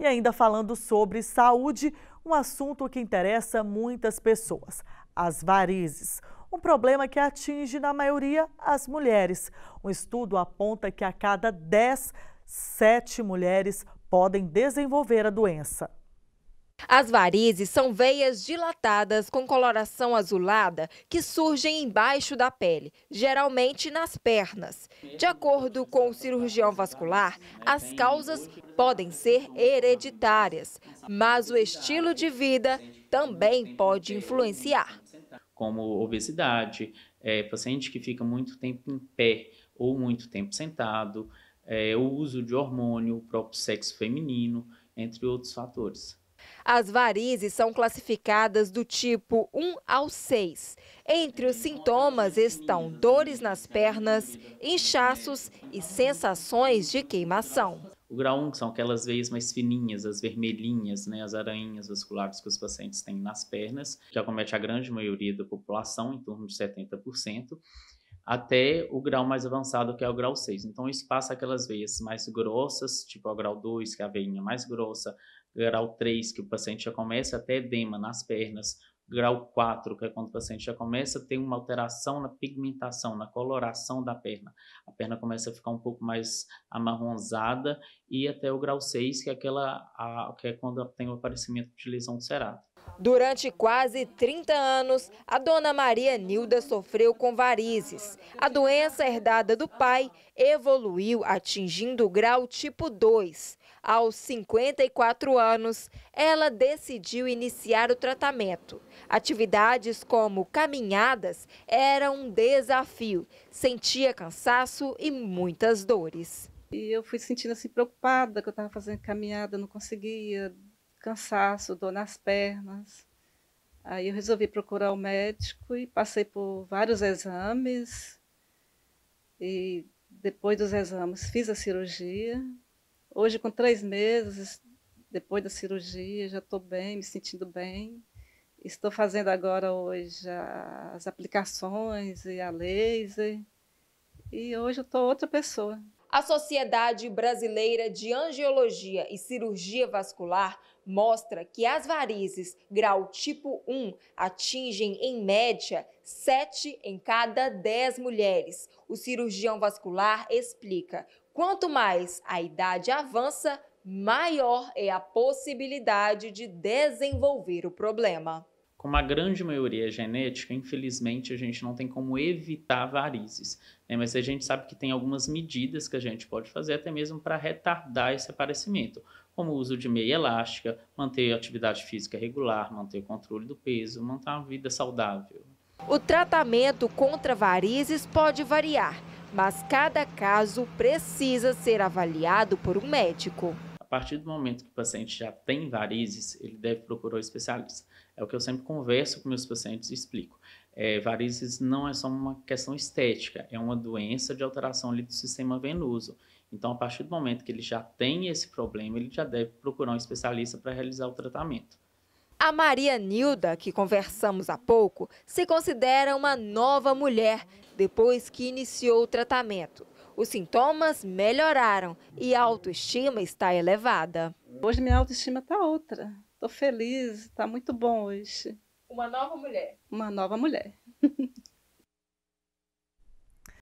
E ainda falando sobre saúde, um assunto que interessa muitas pessoas: as varizes. Um problema que atinge, na maioria, as mulheres. Um estudo aponta que a cada 10, 7 mulheres podem desenvolver a doença. As varizes são veias dilatadas com coloração azulada que surgem embaixo da pele, geralmente nas pernas. De acordo com o cirurgião vascular, as causas podem ser hereditárias, mas o estilo de vida também pode influenciar. Como obesidade, é, paciente que fica muito tempo em pé ou muito tempo sentado, é, o uso de hormônio, o próprio sexo feminino, entre outros fatores. As varizes são classificadas do tipo 1 ao 6. Entre os sintomas estão dores nas pernas, inchaços e sensações de queimação. O grau 1 são aquelas veias mais fininhas, as vermelhinhas, né, as aranhas vasculares que os pacientes têm nas pernas, que acomete a grande maioria da população, em torno de 70% até o grau mais avançado, que é o grau 6. Então, isso passa aquelas veias mais grossas, tipo o grau 2, que é a veinha mais grossa, grau 3, que o paciente já começa até edema nas pernas, grau 4, que é quando o paciente já começa a ter uma alteração na pigmentação, na coloração da perna. A perna começa a ficar um pouco mais amarronzada e até o grau 6, que é aquela a, que é quando tem o aparecimento de lesão do cerato. Durante quase 30 anos, a dona Maria Nilda sofreu com varizes. A doença herdada do pai evoluiu atingindo o grau tipo 2. Aos 54 anos, ela decidiu iniciar o tratamento. Atividades como caminhadas eram um desafio. Sentia cansaço e muitas dores. E eu fui sentindo assim preocupada que eu estava fazendo caminhada, não conseguia cansaço, dor nas pernas. Aí eu resolvi procurar o um médico e passei por vários exames. E depois dos exames fiz a cirurgia. Hoje, com três meses depois da cirurgia, já estou bem, me sentindo bem. Estou fazendo agora hoje as aplicações e a laser. E hoje eu estou outra pessoa. A Sociedade Brasileira de Angiologia e Cirurgia Vascular mostra que as varizes grau tipo 1 atingem, em média, 7 em cada 10 mulheres. O cirurgião vascular explica: quanto mais a idade avança, maior é a possibilidade de desenvolver o problema. Como a grande maioria é genética, infelizmente a gente não tem como evitar varizes, né? mas a gente sabe que tem algumas medidas que a gente pode fazer até mesmo para retardar esse aparecimento, como o uso de meia elástica, manter a atividade física regular, manter o controle do peso, manter uma vida saudável. O tratamento contra varizes pode variar, mas cada caso precisa ser avaliado por um médico partir do momento que o paciente já tem varizes, ele deve procurar o um especialista. É o que eu sempre converso com meus pacientes e explico. É, varizes não é só uma questão estética, é uma doença de alteração ali do sistema venoso. Então, a partir do momento que ele já tem esse problema, ele já deve procurar um especialista para realizar o tratamento. A Maria Nilda, que conversamos há pouco, se considera uma nova mulher depois que iniciou o tratamento. Os sintomas melhoraram e a autoestima está elevada. Hoje minha autoestima está outra. Estou feliz, está muito bom hoje. Uma nova mulher. Uma nova mulher.